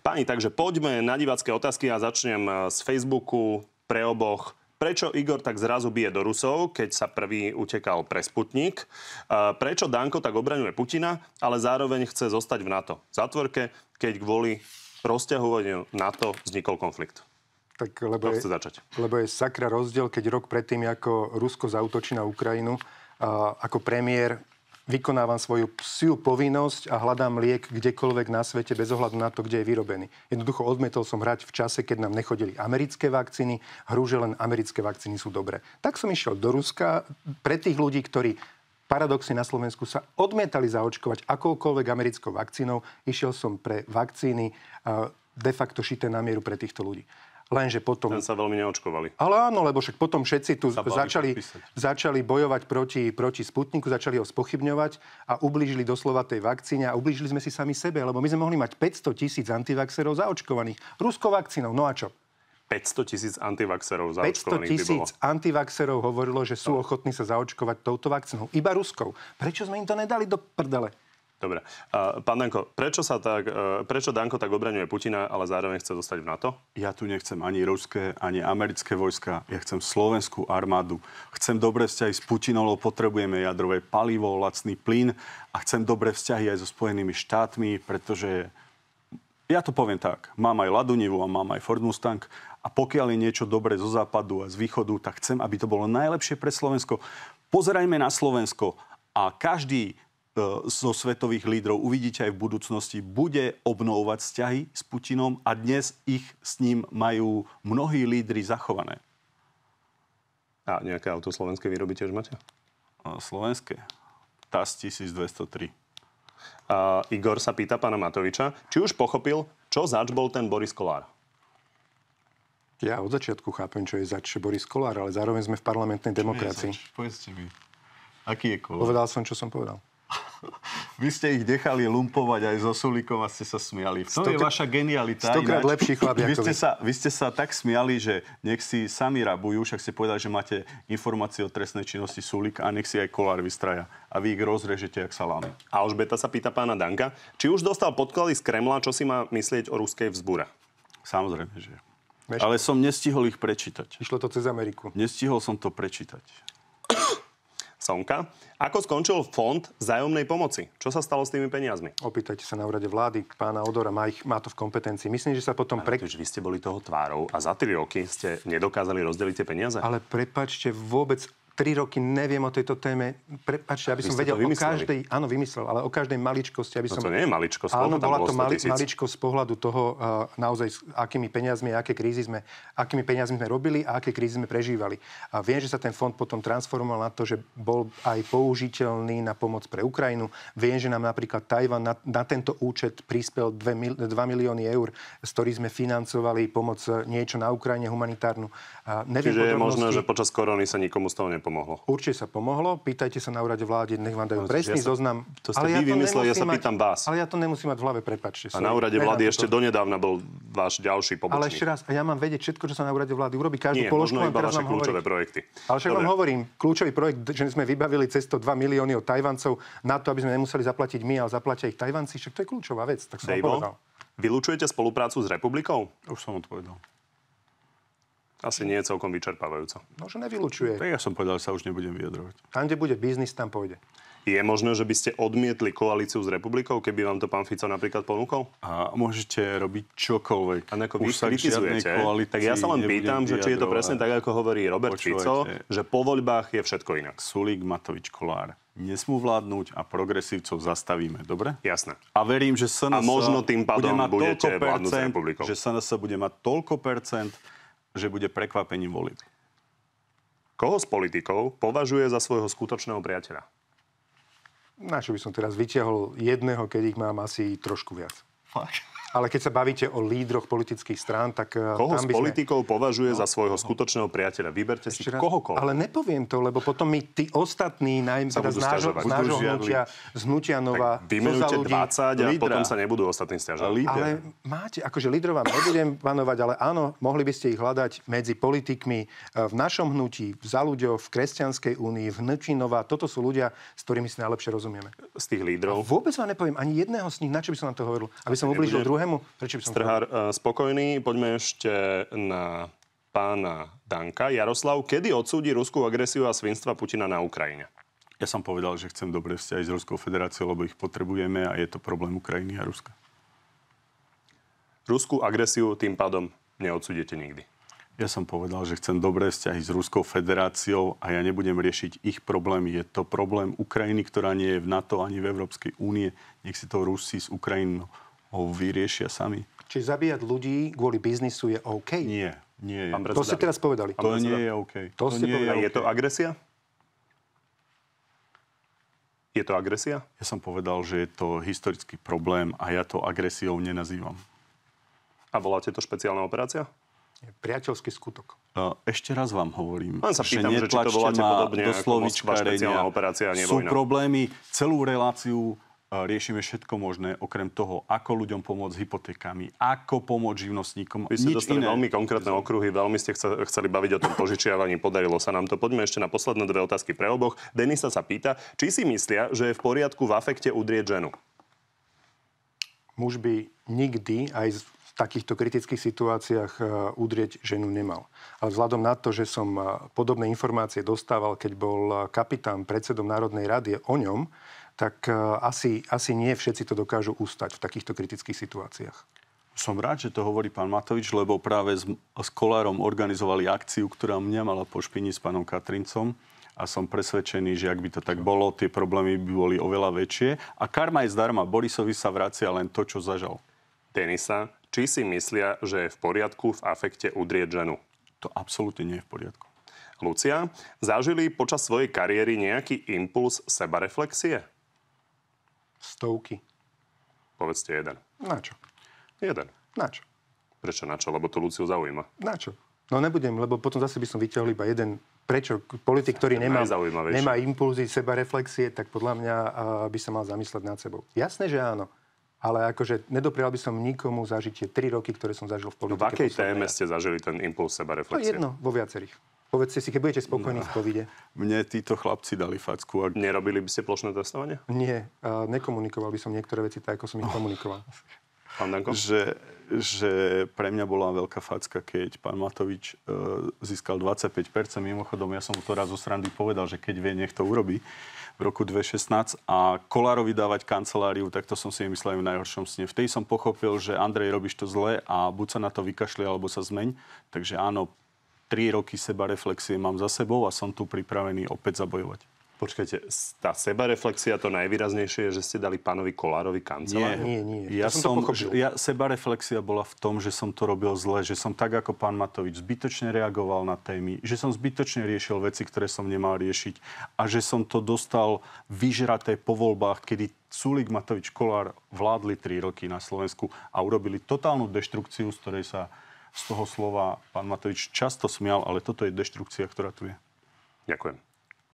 Páni, takže poďme na divácké otázky a ja začnem eh, z Facebooku pre oboch. Prečo Igor tak zrazu bije do Rusov, keď sa prvý utekal pre Sputnik? Eh, prečo Danko tak obraňuje Putina, ale zároveň chce zostať v NATO? V zatvorke, keď kvôli rozťahovaniu NATO vznikol konflikt. Tak lebo je, začať? lebo je sakra rozdiel, keď rok predtým, ako Rusko zautočí na Ukrajinu, ako premiér vykonávam svoju psiu povinnosť a hľadám liek kdekoľvek na svete bez ohľadu na to, kde je vyrobený. Jednoducho odmietol som hrať v čase, keď nám nechodili americké vakcíny, hru, že len americké vakcíny sú dobré. Tak som išiel do Ruska pre tých ľudí, ktorí paradoxne na Slovensku sa odmietali zaočkovať akoukoľvek americkou vakcínou. Išiel som pre vakcíny de facto šité na mieru pre týchto ľudí. Lenže potom... Ten sa veľmi neočkovali. Ale áno, lebo však potom všetci tu začali, začali bojovať proti, proti Sputniku, začali ho spochybňovať a ublížili doslova tej vakcíne a ublížili sme si sami sebe, lebo my sme mohli mať 500 tisíc antivaxerov zaočkovaných ruskou vakcínou. No a čo? 500 tisíc antivaxerov zaočkovaných 500 tisíc antivaxerov hovorilo, že sú ochotní sa zaočkovať touto vakcínou. Iba Ruskou. Prečo sme im to nedali do prdele? Dobre. Pán Danko, prečo, sa tak, e, prečo Danko tak obraňuje Putina, ale zároveň chce zostať v NATO? Ja tu nechcem ani ruské, ani americké vojska. Ja chcem slovenskú armádu. Chcem dobré vzťahy s Putinom, lebo potrebujeme jadrové palivo, lacný plyn a chcem dobré vzťahy aj so Spojenými štátmi, pretože ja to poviem tak. Mám aj Ladunivu a mám aj Ford Mustang a pokiaľ je niečo dobré zo západu a z východu, tak chcem, aby to bolo najlepšie pre Slovensko. Pozerajme na Slovensko a každý E, zo svetových lídrov, uvidíte aj v budúcnosti, bude obnovovať vzťahy s Putinom a dnes ich s ním majú mnohí lídry zachované. A nejaké auto slovenské výroby tiež máte? Slovenské. TAS 1203. A Igor sa pýta pána Matoviča, či už pochopil, čo zač bol ten Boris Kolár? Ja od začiatku chápem, čo je zač Boris Kolár, ale zároveň sme v parlamentnej demokracii. Povedzte mi, aký je Kolár? Povedal som, čo som povedal. Vy ste ich nechali lumpovať aj so Sulikom a ste sa smiali. To je vaša genialita. Stokrát lepší chlap, vy ste, sa, vy ste sa tak smiali, že nech si sami rabujú, však ste povedali, že máte informácie o trestnej činnosti Sulik a nech si aj kolár vystraja. A vy ich rozrežete jak láme. Alžbeta sa pýta pána Danka, či už dostal podklady z Kremla, čo si má myslieť o ruskej vzbúre. Samozrejme, že Ale som nestihol ich prečítať. Išlo to cez Ameriku. Nestihol som to prečítať. Sonka. Ako skončil fond zájomnej pomoci? Čo sa stalo s tými peniazmi? Opýtajte sa na úrade vlády pána Odora, má, ich, má to v kompetencii. Myslím, že sa potom... Pre... Vy ste boli toho tvárou a za 3 roky ste nedokázali rozdeliť tie peniaze? Ale prepačte, vôbec tri roky neviem o tejto téme. Prepačte, aby som vedel o každej, áno, vymyslel, ale o každej maličkosti. Aby no to nie je maličkosť. Áno, bola to mali, maličkosť z pohľadu toho, uh, naozaj, akými peniazmi, aké krízy sme, akými peniazmi sme robili a aké krízy sme prežívali. A viem, že sa ten fond potom transformoval na to, že bol aj použiteľný na pomoc pre Ukrajinu. Viem, že nám napríklad Tajvan na, na tento účet prispel 2, mil, 2 milióny eur, z ktorých sme financovali pomoc eh, niečo na Ukrajine humanitárnu. Uh, neviem Čiže je možné, že počas korony sa nikomu z toho ne pomohlo. Určite sa pomohlo. Pýtajte sa na úrade vlády, nech vám dajú no, presný ja sa, zoznam. To ste ale vy ja vymysleli, ja sa mať, pýtam vás. Ale ja to nemusím mať v hlave, prepačte. A na úrade vlády ešte to... donedávna bol váš ďalší pobočník. Ale ešte raz, ja mám vedieť všetko, čo sa na úrade vlády urobí, každú Nie, položku. Možno iba vaše kľúčové hovoriť. projekty. Ale však Dobre. vám hovorím, kľúčový projekt, že sme vybavili cez 2 milióny od Tajvancov na to, aby sme nemuseli zaplatiť my, ale zaplatia ich Tajvanci, však to je kľúčová vec. Tak som povedal. Vylúčujete spoluprácu s republikou? Už som odpovedal. Asi nie je celkom vyčerpávajúco. No, že nevylučuje. Tak ja som povedal, že sa už nebudem vyjadrovať. Tam, kde bude biznis, tam pôjde. Je možné, že by ste odmietli koalíciu s republikou, keby vám to pán Fico napríklad ponúkol? A môžete robiť čokoľvek. A ako vy kritizujete, tak ja sa len pýtam, že či je to presne tak, ako hovorí Robert Počúvajte. Fico, že po voľbách je všetko inak. Sulík Matovič Kolár nesmú vládnuť a progresívcov zastavíme, dobre? Jasné. A verím, že SNS a možno tým pádom bude mať budete percent, Že SNS bude mať toľko percent, že bude prekvapením volieb. Koho z politikov považuje za svojho skutočného priateľa? Na čo by som teraz vyťahol jedného, keď ich mám asi trošku viac. Fakt. Ale keď sa bavíte o lídroch politických strán, tak... Eh, Koho tam by z politikov sme... považuje no, za svojho no. skutočného priateľa? Vyberte si raz, kohokoľvek. Ale nepoviem to, lebo potom mi tí ostatní, najmä teda z nášho, hnutia, z hnutia Nova... Vymenujte 20 a lídra. potom sa nebudú ostatní stiažovať. Ale máte, akože lídrov vám nebudem vanovať, ale áno, mohli by ste ich hľadať medzi politikmi eh, v našom hnutí, v Zaludio, v Kresťanskej únii, v Hnutí Nova. Toto sú ľudia, s ktorými si najlepšie rozumieme. Z tých lídrov? A vôbec vám nepoviem ani jedného z nich, na čo by som na to hovoril. Aby som ublížil druhému? Prečo by som Strhár, uh, spokojný. Poďme ešte na pána Danka. Jaroslav, kedy odsúdi ruskú agresiu a svinstva Putina na Ukrajine? Ja som povedal, že chcem dobre vzťahy s Ruskou federáciou, lebo ich potrebujeme a je to problém Ukrajiny a Ruska. Ruskú agresiu tým pádom neodsudete nikdy. Ja som povedal, že chcem dobré vzťahy s Ruskou federáciou a ja nebudem riešiť ich problémy. Je to problém Ukrajiny, ktorá nie je v NATO ani v Európskej únie. Nech si to Rusi s Ukrajinou ho vyriešia sami. Čiže zabíjať ľudí kvôli biznisu je OK? Nie. nie je. To ste teraz povedali. To nie je OK. To, to nie povedali. Je, okay. je to agresia? Je to agresia? Ja som povedal, že je to historický problém a ja to agresiou nenazývam. A voláte to špeciálna operácia? Priateľský skutok. E, ešte raz vám hovorím, Len sa pýtam, že či to voláte podobne do slovička špeciálna operácia Sú problémy, celú reláciu riešime všetko možné, okrem toho, ako ľuďom pomôcť hypotékami, ako pomôcť živnostníkom. Vy ste dostali iné. veľmi konkrétne okruhy, veľmi ste chceli baviť o tom požičiavaní, podarilo sa nám to. Poďme ešte na posledné dve otázky pre oboch. Denisa sa pýta, či si myslia, že je v poriadku v afekte udrieť ženu? Muž by nikdy, aj v takýchto kritických situáciách e, udrieť ženu nemal. Ale vzhľadom na to, že som e, podobné informácie dostával, keď bol e, kapitán predsedom Národnej rady o ňom, tak e, asi, asi nie všetci to dokážu ustať v takýchto kritických situáciách. Som rád, že to hovorí pán Matovič, lebo práve s, s Kolárom organizovali akciu, ktorá mňa mala pošpiniť s pánom Katrincom a som presvedčený, že ak by to tak bolo, tie problémy by boli oveľa väčšie. A karma je zdarma. Borisovi sa vracia len to, čo zažal. Denisa, či si myslia, že je v poriadku v afekte udrieť ženu? To absolútne nie je v poriadku. Lucia, zažili počas svojej kariéry nejaký impuls sebareflexie? Stovky. Povedzte jeden. Na čo? Jeden. Na čo? Prečo na čo? Lebo to Luciu zaujíma. Na čo? No nebudem, lebo potom zase by som vyťahol iba jeden prečo politik, ktorý nemá, nemá impulzy, seba reflexie, tak podľa mňa by sa mal zamyslieť nad sebou. Jasné, že áno. Ale akože nedoprial by som nikomu zažitie 3 roky, ktoré som zažil v politike. No v akej téme ste zažili ten impuls seba reflexie? No jedno, vo viacerých. Povedzte si, keď budete spokojní no, v covide. Mne títo chlapci dali facku. A Nerobili by ste plošné testovanie? Nie. A nekomunikoval by som niektoré veci tak, ako som ich oh. komunikoval. Pán Danko? Že, že pre mňa bola veľká facka, keď pán Matovič uh, získal 25%. Mimochodom, ja som mu to raz zo srandy povedal, že keď vie, nech to urobí v roku 2016 a Kolárovi dávať kanceláriu, tak to som si myslel v najhoršom sne. Vtedy som pochopil, že Andrej, robíš to zle a buď sa na to vykašli, alebo sa zmeň. Takže áno, Tri roky seba reflexie mám za sebou a som tu pripravený opäť zabojovať. Počkajte, tá sebareflexia, to najvýraznejšie je, že ste dali pánovi Kolárovi kancelár? Nie, nie, nie. Ja, to som, som to ja, sebareflexia bola v tom, že som to robil zle, že som tak ako pán Matovič zbytočne reagoval na témy, že som zbytočne riešil veci, ktoré som nemal riešiť a že som to dostal vyžraté po voľbách, kedy Sulik, Matovič, Kolár vládli tri roky na Slovensku a urobili totálnu deštrukciu, z ktorej sa z toho slova pán Matovič často smial, ale toto je deštrukcia, ktorá tu je. Ďakujem.